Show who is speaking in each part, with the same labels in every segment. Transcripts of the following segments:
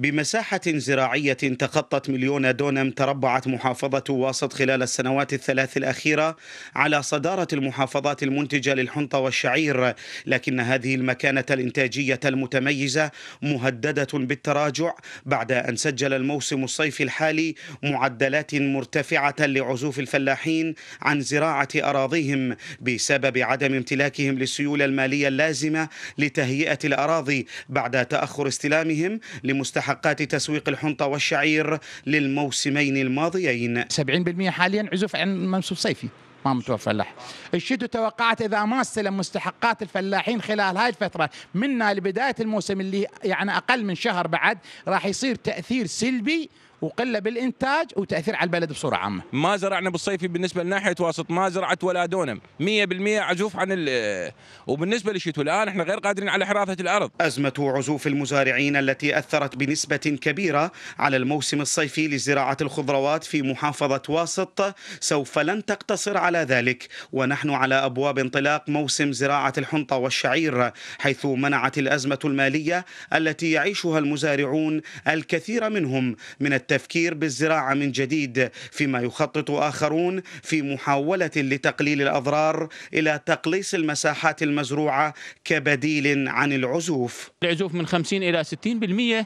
Speaker 1: بمساحة زراعية تخطت مليون دونم تربعت محافظة واسط خلال السنوات الثلاث الأخيرة على صدارة المحافظات المنتجة للحنطة والشعير لكن هذه المكانة الإنتاجية المتميزة مهددة بالتراجع بعد أن سجل الموسم الصيفي الحالي معدلات مرتفعة لعزوف الفلاحين عن زراعة أراضيهم بسبب عدم امتلاكهم للسيولة المالية اللازمة لتهيئة الأراضي بعد تأخر استلامهم لمستحق حقات تسويق الحنطة والشعير للموسمين الماضيين 70% حاليا عزف عن منسوب صيفي ما متوفر لح الشتو توقعت اذا ما استلم
Speaker 2: مستحقات الفلاحين خلال هاي الفتره منا لبدايه الموسم اللي يعني اقل من شهر بعد راح يصير تاثير سلبي وقله بالانتاج وتاثير على البلد بصوره عامه. ما زرعنا بالصيفي بالنسبه لناحيه واسط ما زرعت ولا دونم 100% عزوف عن
Speaker 1: وبالنسبه للشتو الان احنا غير قادرين على حراثه الارض. ازمه عزوف المزارعين التي اثرت بنسبه كبيره على الموسم الصيفي لزراعه الخضروات في محافظه واسط سوف لن تقتصر على ذلك ونحن على ابواب انطلاق موسم زراعه الحنطه والشعير حيث منعت الازمه الماليه التي يعيشها المزارعون الكثير منهم من الت التفكير بالزراعه من جديد فيما يخطط اخرون في محاوله لتقليل الاضرار الى تقليص المساحات المزروعه كبديل عن العزوف.
Speaker 2: العزوف من 50 الى 60% الان,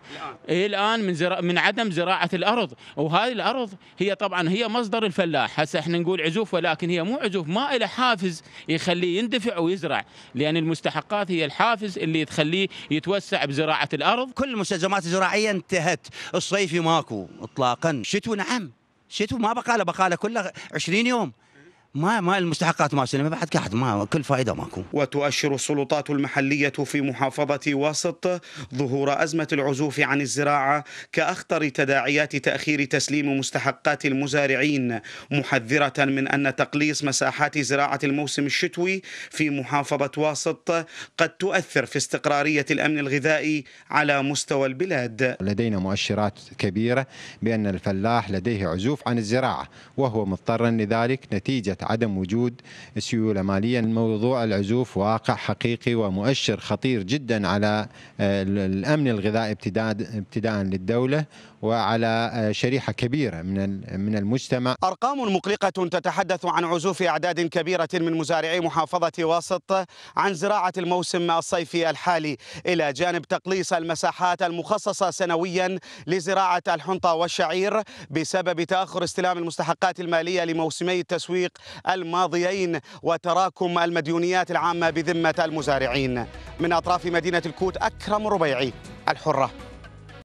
Speaker 2: الآن من زرا... من عدم زراعه الارض وهذه الارض هي طبعا هي مصدر الفلاح هسه احنا نقول عزوف ولكن هي مو عزوف ما إلى حافز يخليه يندفع ويزرع لان المستحقات هي الحافز اللي تخليه يتوسع بزراعه الارض. كل المستلزمات الزراعيه انتهت الصيفي ماكو اطلاقا شتو نعم شتو ما بقاله بقاله كله 20 يوم ما ما المستحقات ما سلمت بعد كحد ما كل فائده ماكو.
Speaker 1: وتؤشر السلطات المحليه في محافظه واسط ظهور ازمه العزوف عن الزراعه كاخطر تداعيات تاخير تسليم مستحقات المزارعين محذره من ان تقليص مساحات زراعه الموسم الشتوي في محافظه واسط قد تؤثر في استقراريه الامن الغذائي على مستوى البلاد.
Speaker 3: لدينا مؤشرات كبيره بان الفلاح لديه عزوف عن الزراعه وهو مضطر لذلك نتيجه عدم وجود سيوله ماليه موضوع العزوف واقع حقيقي ومؤشر خطير جدا على آه، الامن الغذائي ابتداء ابتداء للدوله وعلى آه، شريحه كبيره من من المجتمع ارقام
Speaker 1: مقلقه تتحدث عن عزوف اعداد كبيره من مزارعي محافظه واسط عن زراعه الموسم الصيفي الحالي الى جانب تقليص المساحات المخصصه سنويا لزراعه الحنطه والشعير بسبب تاخر استلام المستحقات الماليه لموسمي التسويق الماضيين وتراكم المديونيات العامة بذمة المزارعين من أطراف مدينة الكوت أكرم ربيعي الحرة